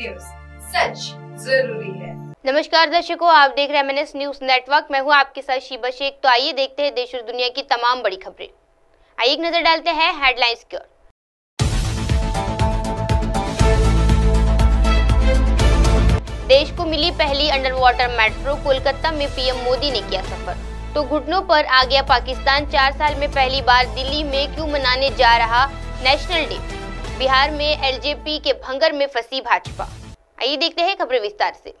news सच जरूरी है नमस्कार दर्शकों आप देख रहे हैं न्यूज नेटवर्क मैं हूं आपके साथ शिबा शेख तो आइए देखते हैं देश और दुनिया की तमाम बड़ी खबरें आइए एक नजर डालते हैं हेडलाइंस की ओर देश को मिली पहली अंडर वाटर मेट्रो कोलकाता में पीएम मोदी ने किया सफर तो घुटनों पर आ गया पाकिस्तान चार साल में पहली बार दिल्ली में क्यूँ मनाने जा रहा नेशनल डे बिहार में एलजेपी के भंगर में फंसी भाजपा आइए देखते हैं खबरें विस्तार से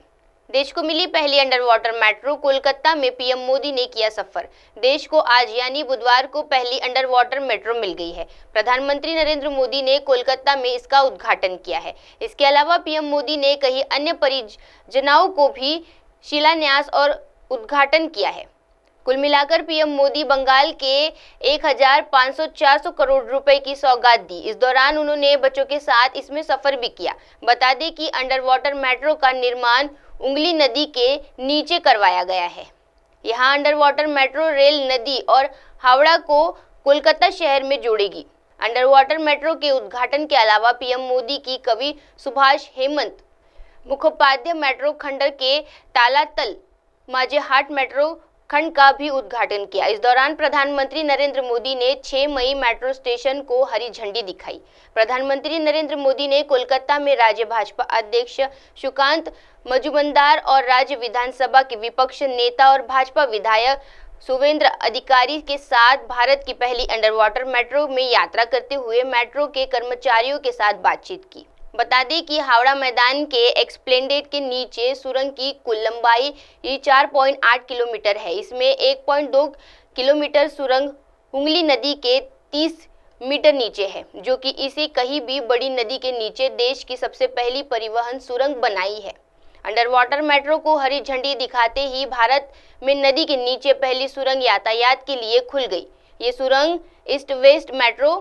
देश को मिली पहली अंडर वाटर मेट्रो कोलकाता में पीएम मोदी ने किया सफर देश को आज यानी बुधवार को पहली अंडर वाटर मेट्रो मिल गई है प्रधानमंत्री नरेंद्र मोदी ने कोलकाता में इसका उद्घाटन किया है इसके अलावा पीएम मोदी ने कई अन्य परियोजनाओं को भी शिलान्यास और उद्घाटन किया है कुल मिलाकर पीएम मोदी बंगाल के 1,500-400 करोड़ रुपए की सौगात दी इस दौरान उन्होंने बच्चों के साथ इसमें सफर भी किया बता दें कि अंडर वाटर मेट्रो का निर्माण उंगली नदी के नीचे करवाया गया है यहाँ अंडर वाटर मेट्रो रेल नदी और हावड़ा को कोलकाता शहर में जोड़ेगी अंडर वाटर मेट्रो के उद्घाटन के अलावा पीएम मोदी की कवि सुभाष हेमंत मुखोपाध्याय मेट्रो खंडर के तालातल माझेहाट मेट्रो खंड का भी उद्घाटन किया इस दौरान प्रधानमंत्री नरेंद्र मोदी ने 6 मई मेट्रो स्टेशन को हरी झंडी दिखाई प्रधानमंत्री नरेंद्र मोदी ने कोलकाता में राज्य भाजपा अध्यक्ष सुकांत मजुमदार और राज्य विधानसभा के विपक्ष नेता और भाजपा विधायक सुवेंद्र अधिकारी के साथ भारत की पहली अंडरवाटर मेट्रो में यात्रा करते हुए मेट्रो के कर्मचारियों के साथ बातचीत की बता दें कि हावड़ा मैदान के एक्सप्लेंडेड के नीचे सुरंग की कुल लंबाई 4.8 किलोमीटर है इसमें 1.2 किलोमीटर सुरंग उंगली नदी के 30 मीटर नीचे है जो कि इसे कहीं भी बड़ी नदी के नीचे देश की सबसे पहली परिवहन सुरंग बनाई है अंडर वाटर मेट्रो को हरी झंडी दिखाते ही भारत में नदी के नीचे पहली सुरंग यातायात के लिए खुल गई ये सुरंग east west metro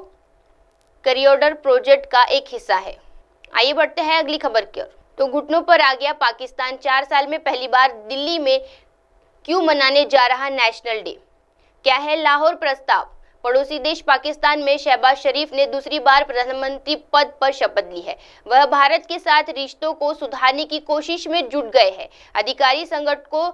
corridor project का एक हिस्सा है आइए बढ़ते हैं अगली खबर की ओर तो घुटनों पर आ गया पाकिस्तान चार साल में पहली बार दिल्ली में क्यों मनाने जा रहा नेशनल डे क्या है लाहौर प्रस्ताव पड़ोसी देश पाकिस्तान में शहबाज शरीफ ने दूसरी बार प्रधानमंत्री पद पर शपथ ली है वह भारत के साथ रिश्तों को सुधारने की कोशिश में जुट गए हैं अधिकारी संगठन को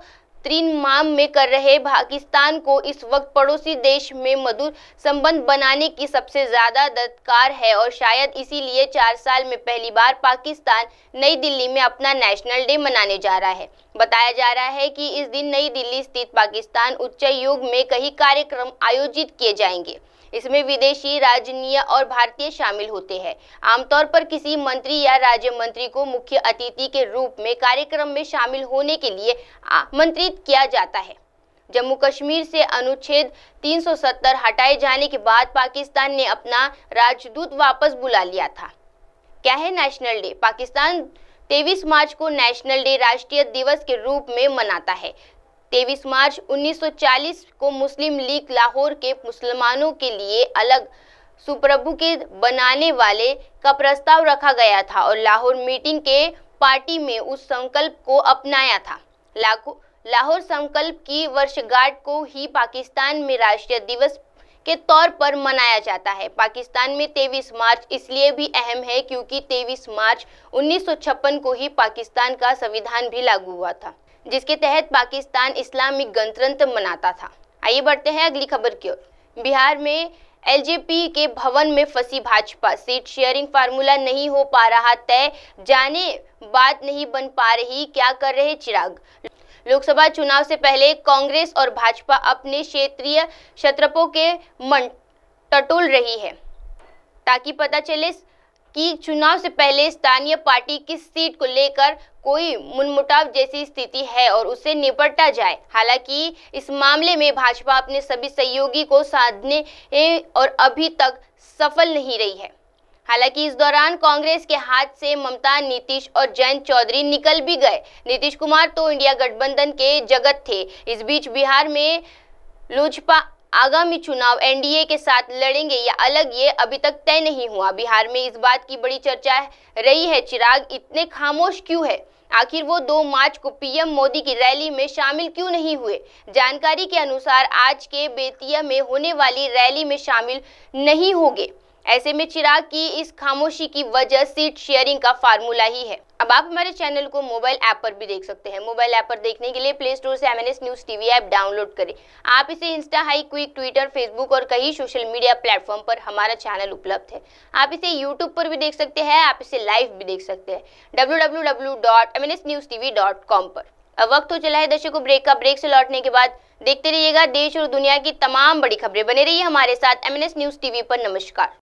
बेहतरीन माम में कर रहे पाकिस्तान को इस वक्त पड़ोसी देश में मधुर संबंध बनाने की सबसे ज़्यादा दरकार है और शायद इसीलिए चार साल में पहली बार पाकिस्तान नई दिल्ली में अपना नेशनल डे मनाने जा रहा है बताया जा रहा है कि इस दिन नई दिल्ली स्थित पाकिस्तान उच्चायोग में कई कार्यक्रम आयोजित किए जाएंगे इसमें विदेशी राजनीय और भारतीय शामिल होते हैं आमतौर पर किसी मंत्री या राज्य मंत्री को मुख्य अतिथि के रूप में कार्यक्रम में शामिल होने के लिए आमंत्रित किया जाता है जम्मू कश्मीर से अनुच्छेद 370 हटाए जाने के बाद पाकिस्तान ने अपना राजदूत वापस बुला लिया था क्या है नेशनल डे पाकिस्तान 23 मार्च को नेशनल डे राष्ट्रीय दिवस के रूप में मनाता है 23 मार्च 1940 को मुस्लिम लीग लाहौर के मुसलमानों के लिए अलग सुप्रभु के बनाने वाले का प्रस्ताव रखा गया था और लाहौर मीटिंग के पार्टी में उस संकल्प को अपनाया था लाहौर संकल्प की वर्षगांठ को ही पाकिस्तान में राष्ट्रीय दिवस के तौर पर मनाया जाता है पाकिस्तान में 23 मार्च इसलिए भी अहम है क्योंकि 23 मार्च 1956 को ही पाकिस्तान का संविधान भी लागू हुआ था जिसके तहत पाकिस्तान इस्लामिक गणतंत्र मनाता था आइए बढ़ते हैं अगली खबर की ओर बिहार में एलजेपी के भवन में फंसी भाजपा सीट शेयरिंग फार्मूला नहीं हो पा रहा तय जाने बात नहीं बन पा रही क्या कर रहे चिराग लोकसभा चुनाव से पहले कांग्रेस और भाजपा अपने क्षेत्रीय शत्रपों के मन टटोल रही है ताकि पता चले कि चुनाव से पहले स्थानीय पार्टी की सीट को लेकर कोई मुनमुटाव जैसी स्थिति है और उसे निपटा जाए हालांकि इस मामले में भाजपा अपने सभी सहयोगी को साधने और अभी तक सफल नहीं रही है हालांकि इस दौरान कांग्रेस के हाथ से ममता नीतीश और जयंत चौधरी निकल भी गए नीतीश कुमार तो इंडिया गठबंधन के जगत थे इस बीच बिहार में लोजपा आगामी चुनाव एनडीए के साथ लड़ेंगे या अलग ये अभी तक तय नहीं हुआ बिहार में इस बात की बड़ी चर्चा रही है चिराग इतने खामोश क्यों है आखिर वो दो मार्च को पीएम मोदी की रैली में शामिल क्यों नहीं हुए जानकारी के अनुसार आज के बेतिया में होने वाली रैली में शामिल नहीं होंगे ऐसे में चिराग की इस खामोशी की वजह सीट शेयरिंग का फार्मूला ही है अब आप हमारे चैनल को मोबाइल ऐप पर भी देख सकते हैं मोबाइल ऐप पर देखने के लिए प्ले स्टोर से MNS news TV app download करें आप इसे इंस्टा हाई क्विक ट्विटर फेसबुक और कई सोशल मीडिया प्लेटफॉर्म पर हमारा चैनल उपलब्ध है आप इसे यूट्यूब पर भी देख सकते हैं आप इसे लाइव भी देख सकते हैं डब्ल्यू पर अब वक्त हो चला है दर्शकों ब्रेक का ब्रेक से लौटने के बाद देखते रहिएगा देश और दुनिया की तमाम बड़ी खबरें बने रही हमारे साथ एम न्यूज टीवी पर नमस्कार